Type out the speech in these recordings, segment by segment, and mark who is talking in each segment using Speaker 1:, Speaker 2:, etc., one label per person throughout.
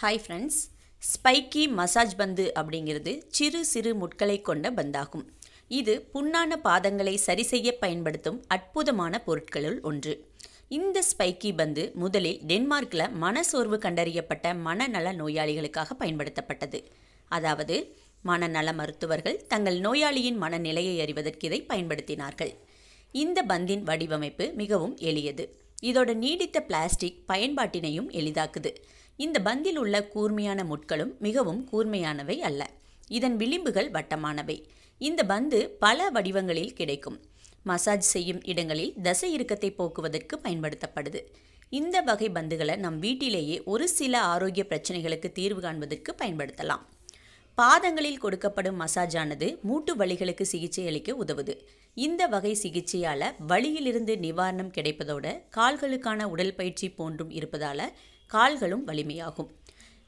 Speaker 1: hi friends spiky massage பந்து அப்படிங்கிறது சிறு சிறு முட்களை கொண்ட பந்தாகும் இது புண்ணான பாதங்களை சரி செய்ய பயன்படுத்தும் அற்புதமான பொருட்களுள் ஒன்று இந்த ஸ்பைக்கி பந்து முதலில் டென்மார்க்கில் மனசோர்வு கண்டறியப்பட்ட மனநல நோயாளிகளுக்காக பயன்படுத்தப்பட்டது அதாவது மனநல மருத்துவர்கள் தங்கள் நோயாளியின் மனநிலையை அறிவதற்கு இதை பயன்படுத்தினார்கள் இந்த பந்தின் வடிவமைப்பு மிகவும் எளியது இதோட நீடித்த பிளாஸ்டிக் பயன்பாட்டினையும் எளிதாக்குது இந்த பந்தில் உள்ள கூர்மையான முட்களும் மிகவும் கூர்மையானவை அல்ல இதன் விளிம்புகள் வட்டமானவை இந்த பந்து பல வடிவங்களில் கிடைக்கும் மசாஜ் செய்யும் இடங்களில் தசை இறுக்கத்தை போக்குவதற்கு பயன்படுத்தப்படுது இந்த வகை பந்துகளை நம் வீட்டிலேயே ஒரு சில ஆரோக்கிய பிரச்சனைகளுக்கு தீர்வு காண்பதற்கு பயன்படுத்தலாம் பாதங்களில் கொடுக்கப்படும் மசாஜானது மூட்டு வலிகளுக்கு சிகிச்சை அளிக்க உதவுது இந்த வகை சிகிச்சையால் வலியிலிருந்து நிவாரணம் கிடைப்பதோடு கால்களுக்கான உடல் பயிற்சி போன்றும் இருப்பதால் கால்களும் வலிமையாகும்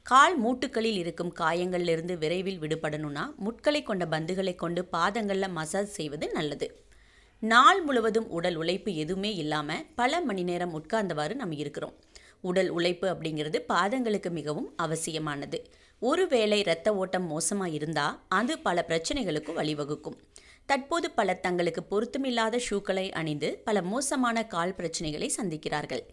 Speaker 1: கால் மூட்டுகளில் இருக்கும் காயங்களிலிருந்து விரைவில் விடுபடணும்னா முட்களை கொண்ட பந்துகளை கொண்டு பாதங்களில் மசாஜ் செய்வது நல்லது நாள் முழுவதும் உடல் உழைப்பு எதுவுமே இல்லாமல் பல மணி நேரம் உட்கார்ந்தவாறு நம்ம இருக்கிறோம் உடல் உழைப்பு அப்படிங்கிறது பாதங்களுக்கு மிகவும் அவசியமானது ஒருவேளை இரத்த ஓட்டம் மோசமாக இருந்தால் அது பல பிரச்சனைகளுக்கும் வழிவகுக்கும் தற்போது பலர் தங்களுக்கு பொருத்தமில்லாத ஷூக்களை அணிந்து பல மோசமான கால் பிரச்சனைகளை சந்திக்கிறார்கள்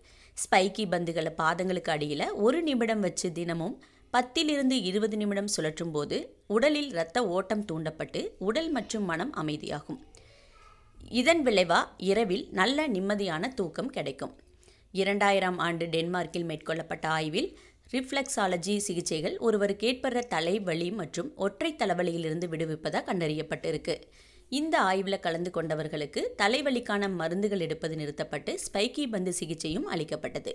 Speaker 1: ஸ்பைக்கி பந்துகளை பாதங்களுக்கு அடியில் ஒரு நிமிடம் வச்சு தினமும் பத்திலிருந்து இருபது நிமிடம் சுழற்றும் போது உடலில் இரத்த ஓட்டம் தூண்டப்பட்டு உடல் மற்றும் மனம் அமைதியாகும் இதன் விளைவா இரவில் நல்ல நிம்மதியான தூக்கம் கிடைக்கும் இரண்டாயிரம் ஆண்டு டென்மார்க்கில் மேற்கொள்ளப்பட்ட ஆய்வில் ரிஃப்ளெக்ஸாலஜி சிகிச்சைகள் ஒருவருக்கு ஏற்படுற தலைவலி மற்றும் ஒற்றை தலைவலியிலிருந்து விடுவிப்பதாக கண்டறியப்பட்டிருக்கு இந்த ஆய்வில் கலந்து கொண்டவர்களுக்கு தலைவலிக்கான மருந்துகள் எடுப்பது நிறுத்தப்பட்டு ஸ்பைக்கி பந்து சிகிச்சையும் அளிக்கப்பட்டது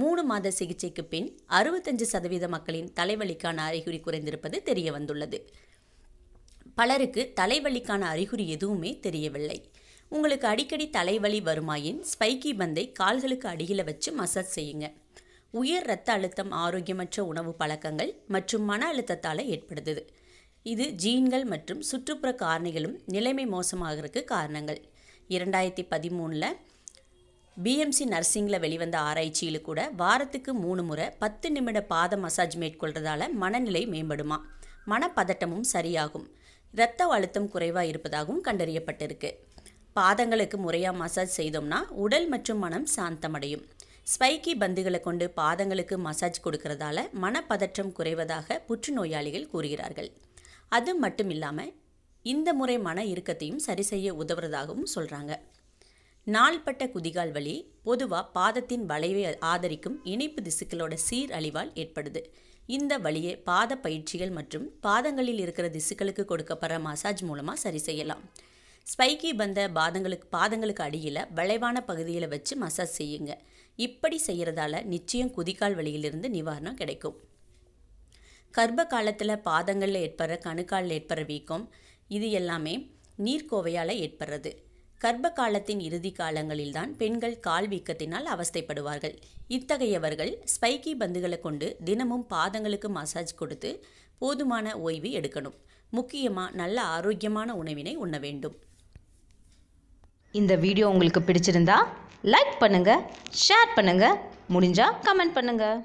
Speaker 1: மூணு மாத சிகிச்சைக்கு பின் அறுபத்தஞ்சு சதவீத மக்களின் தலைவலிக்கான அறிகுறி குறைந்திருப்பது தெரிய வந்துள்ளது பலருக்கு தலைவலிக்கான அறிகுறி எதுவுமே தெரியவில்லை உங்களுக்கு அடிக்கடி தலைவலி வருமாயின் ஸ்பைக்கி பந்தை கால்களுக்கு அடியில் வச்சு மசாஜ் செய்யுங்க உயர் இரத்த அழுத்தம் ஆரோக்கியமற்ற உணவு பழக்கங்கள் மற்றும் மன அழுத்தத்தால் ஏற்படுது இது ஜீன்கள் மற்றும் சுற்றுப்புற காரணிகளும் நிலைமை மோசமாகிறதுக்கு காரணங்கள் இரண்டாயிரத்தி பதிமூணில் பிஎம்சி நர்சிங்கில் வெளிவந்த ஆராய்ச்சியில் கூட வாரத்துக்கு மூணு முறை பத்து நிமிட பாத மசாஜ் மேற்கொள்கிறதால மனநிலை மேம்படுமா மனப்பதட்டமும் சரியாகும் இரத்த அழுத்தம் குறைவாக இருப்பதாகவும் கண்டறியப்பட்டிருக்கு பாதங்களுக்கு முறையாக மசாஜ் செய்தோம்னா உடல் மற்றும் மனம் சாந்தமடையும் ஸ்பைக்கி பந்துகளை கொண்டு பாதங்களுக்கு மசாஜ் கொடுக்கறதால மனப்பதற்றம் குறைவதாக புற்றுநோயாளிகள் கூறுகிறார்கள் அது மட்டும் இல்லாமல் இந்த முறை மன இறுக்கத்தையும் சரி செய்ய உதவுறதாகவும் சொல்கிறாங்க நாள்பட்ட குதிகால் வலி பொதுவாக பாதத்தின் வளைவை ஆதரிக்கும் இணைப்பு திசுக்களோட சீர் அழிவால் ஏற்படுது இந்த வழியை பாத பயிற்சிகள் மற்றும் பாதங்களில் இருக்கிற திசுக்களுக்கு கொடுக்கப்படுற மசாஜ் மூலமாக சரி செய்யலாம் ஸ்பைக்கி பந்த பாதங்களுக்கு பாதங்களுக்கு அடியில் வளைவான பகுதியில் வச்சு மசாஜ் செய்யுங்க இப்படி செய்கிறதால நிச்சயம் குதிகால் வழியிலிருந்து நிவாரணம் கிடைக்கும் கர்ப்ப காலத்தில் பாதங்களில் ஏற்படுற கணுக்காலில் ஏற்படுற வீக்கம் இது எல்லாமே நீர்க்கோவையால் ஏற்படுறது கர்ப்ப காலத்தின் இறுதி காலங்களில்தான் பெண்கள் கால் வீக்கத்தினால் அவஸ்தைப்படுவார்கள் இத்தகையவர்கள் ஸ்பைக்கி பந்துகளை கொண்டு தினமும் பாதங்களுக்கு மசாஜ் கொடுத்து போதுமான ஓய்வு எடுக்கணும் முக்கியமாக நல்ல ஆரோக்கியமான உணவினை உண்ண வேண்டும் இந்த வீடியோ உங்களுக்கு பிடிச்சிருந்தா லைக் பண்ணுங்கள் ஷேர் பண்ணுங்கள் முடிஞ்சால் கமெண்ட் பண்ணுங்கள்